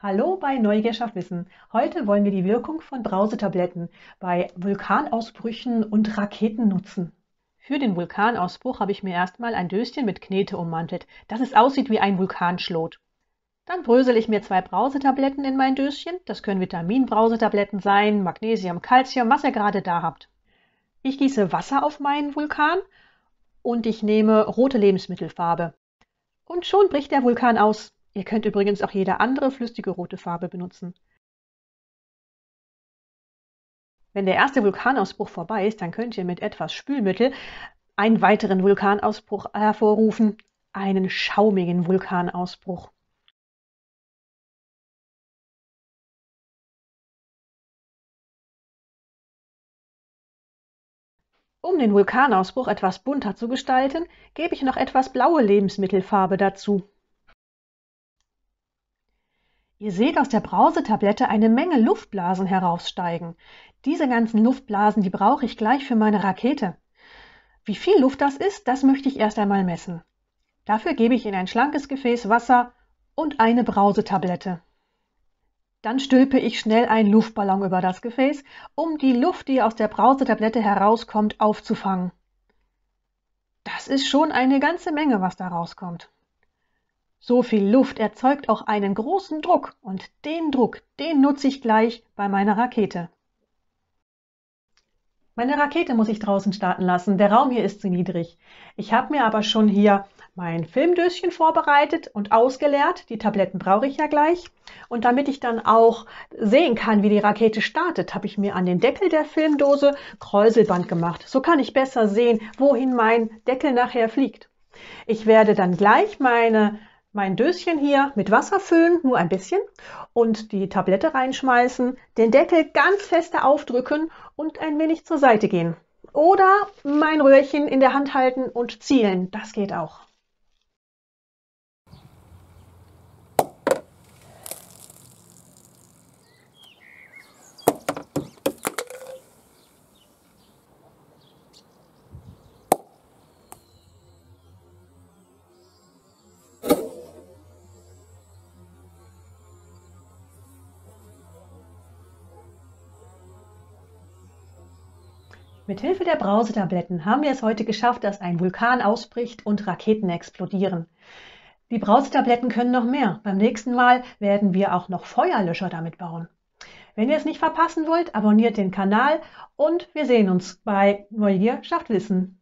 Hallo bei Neugier schafft Wissen. Heute wollen wir die Wirkung von Brausetabletten bei Vulkanausbrüchen und Raketen nutzen. Für den Vulkanausbruch habe ich mir erstmal ein Döschen mit Knete ummantelt, dass es aussieht wie ein Vulkanschlot. Dann brösel ich mir zwei Brausetabletten in mein Döschen. Das können Vitamin-Brausetabletten sein, Magnesium, Calcium, was ihr gerade da habt. Ich gieße Wasser auf meinen Vulkan und ich nehme rote Lebensmittelfarbe. Und schon bricht der Vulkan aus. Ihr könnt übrigens auch jede andere flüssige rote Farbe benutzen. Wenn der erste Vulkanausbruch vorbei ist, dann könnt ihr mit etwas Spülmittel einen weiteren Vulkanausbruch hervorrufen, einen schaumigen Vulkanausbruch. Um den Vulkanausbruch etwas bunter zu gestalten, gebe ich noch etwas blaue Lebensmittelfarbe dazu. Ihr seht aus der Brausetablette eine Menge Luftblasen heraussteigen. Diese ganzen Luftblasen, die brauche ich gleich für meine Rakete. Wie viel Luft das ist, das möchte ich erst einmal messen. Dafür gebe ich in ein schlankes Gefäß Wasser und eine Brausetablette. Dann stülpe ich schnell einen Luftballon über das Gefäß, um die Luft, die aus der Brausetablette herauskommt, aufzufangen. Das ist schon eine ganze Menge, was da rauskommt. So viel Luft erzeugt auch einen großen Druck und den Druck, den nutze ich gleich bei meiner Rakete. Meine Rakete muss ich draußen starten lassen, der Raum hier ist zu niedrig. Ich habe mir aber schon hier mein Filmdöschen vorbereitet und ausgeleert, die Tabletten brauche ich ja gleich. Und damit ich dann auch sehen kann, wie die Rakete startet, habe ich mir an den Deckel der Filmdose Kräuselband gemacht. So kann ich besser sehen, wohin mein Deckel nachher fliegt. Ich werde dann gleich meine mein Döschen hier mit Wasser füllen, nur ein bisschen, und die Tablette reinschmeißen, den Deckel ganz feste aufdrücken und ein wenig zur Seite gehen. Oder mein Röhrchen in der Hand halten und zielen, das geht auch. Mithilfe der Brausetabletten haben wir es heute geschafft, dass ein Vulkan ausbricht und Raketen explodieren. Die Brausetabletten können noch mehr. Beim nächsten Mal werden wir auch noch Feuerlöscher damit bauen. Wenn ihr es nicht verpassen wollt, abonniert den Kanal und wir sehen uns bei Neugier schafft Wissen.